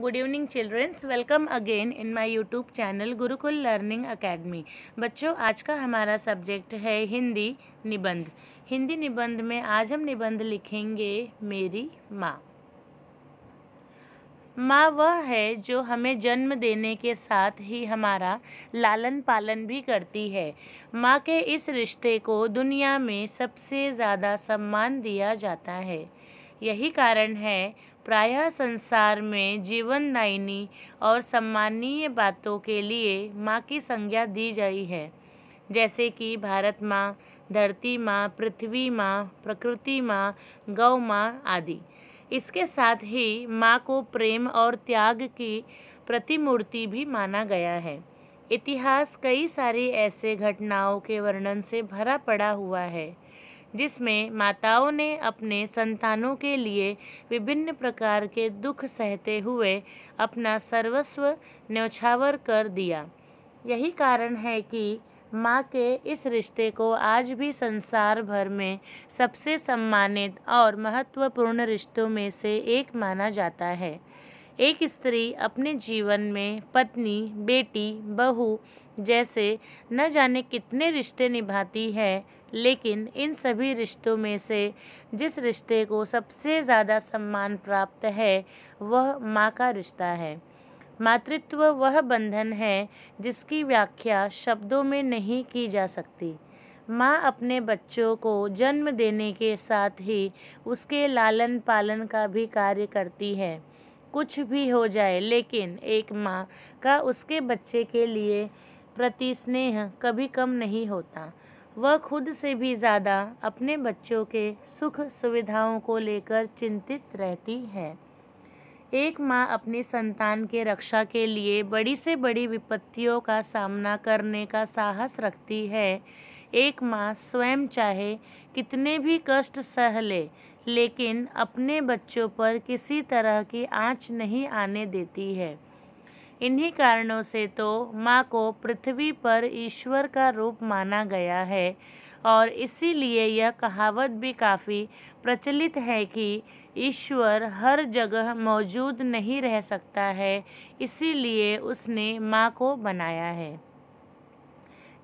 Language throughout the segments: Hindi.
good evening childrens welcome again in my YouTube channel Gurukul learning academy बच्चों आज का हमारा सब्जेक्ट है हिंदी निबंध हिंदी निबंध में आज हम निबंध लिखेंगे मेरी माँ माँ वह है जो हमें जन्म देने के साथ ही हमारा लालन पालन भी करती है माँ के इस रिश्ते को दुनिया में सबसे ज़्यादा सम्मान दिया जाता है यही कारण है प्रायः संसार में जीवनदायिनी और सम्माननीय बातों के लिए माँ की संज्ञा दी गई है जैसे कि भारत माँ धरती माँ पृथ्वी माँ प्रकृति माँ गौ माँ आदि इसके साथ ही माँ को प्रेम और त्याग की प्रतिमूर्ति भी माना गया है इतिहास कई सारी ऐसे घटनाओं के वर्णन से भरा पड़ा हुआ है जिसमें माताओं ने अपने संतानों के लिए विभिन्न प्रकार के दुख सहते हुए अपना सर्वस्व न्यौछावर कर दिया यही कारण है कि माँ के इस रिश्ते को आज भी संसार भर में सबसे सम्मानित और महत्वपूर्ण रिश्तों में से एक माना जाता है एक स्त्री अपने जीवन में पत्नी बेटी बहू जैसे न जाने कितने रिश्ते निभाती है लेकिन इन सभी रिश्तों में से जिस रिश्ते को सबसे ज़्यादा सम्मान प्राप्त है वह माँ का रिश्ता है मातृत्व वह बंधन है जिसकी व्याख्या शब्दों में नहीं की जा सकती माँ अपने बच्चों को जन्म देने के साथ ही उसके लालन पालन का भी कार्य करती है कुछ भी हो जाए लेकिन एक माँ का उसके बच्चे के लिए प्रति स्नेह कभी कम नहीं होता वह खुद से भी ज़्यादा अपने बच्चों के सुख सुविधाओं को लेकर चिंतित रहती है एक माँ अपनी संतान के रक्षा के लिए बड़ी से बड़ी विपत्तियों का सामना करने का साहस रखती है एक माँ स्वयं चाहे कितने भी कष्ट सह ले लेकिन अपने बच्चों पर किसी तरह की आंच नहीं आने देती है इन्हीं कारणों से तो माँ को पृथ्वी पर ईश्वर का रूप माना गया है और इसीलिए यह कहावत भी काफ़ी प्रचलित है कि ईश्वर हर जगह मौजूद नहीं रह सकता है इसीलिए उसने माँ को बनाया है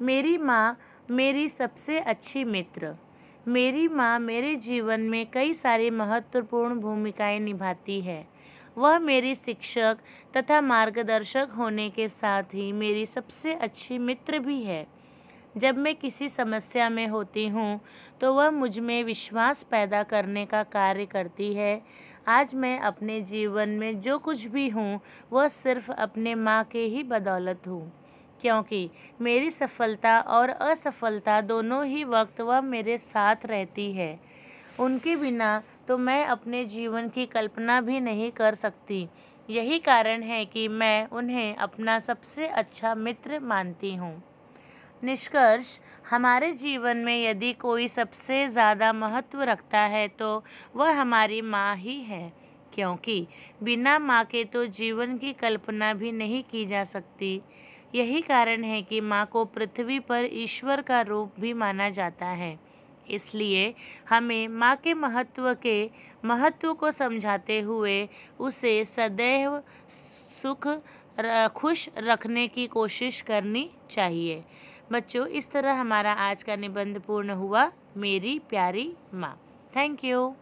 मेरी माँ मेरी सबसे अच्छी मित्र मेरी माँ मेरे जीवन में कई सारी महत्वपूर्ण भूमिकाएं निभाती है वह मेरी शिक्षक तथा मार्गदर्शक होने के साथ ही मेरी सबसे अच्छी मित्र भी है जब मैं किसी समस्या में होती हूँ तो वह मुझ में विश्वास पैदा करने का कार्य करती है आज मैं अपने जीवन में जो कुछ भी हूँ वह सिर्फ अपने माँ के ही बदौलत हूँ क्योंकि मेरी सफलता और असफलता दोनों ही वक्त वह मेरे साथ रहती है उनके बिना तो मैं अपने जीवन की कल्पना भी नहीं कर सकती यही कारण है कि मैं उन्हें अपना सबसे अच्छा मित्र मानती हूँ निष्कर्ष हमारे जीवन में यदि कोई सबसे ज़्यादा महत्व रखता है तो वह हमारी माँ ही है क्योंकि बिना माँ के तो जीवन की कल्पना भी नहीं की जा सकती यही कारण है कि माँ को पृथ्वी पर ईश्वर का रूप भी माना जाता है इसलिए हमें माँ के महत्व के महत्व को समझाते हुए उसे सदैव सुख खुश रखने की कोशिश करनी चाहिए बच्चों इस तरह हमारा आज का निबंध पूर्ण हुआ मेरी प्यारी माँ थैंक यू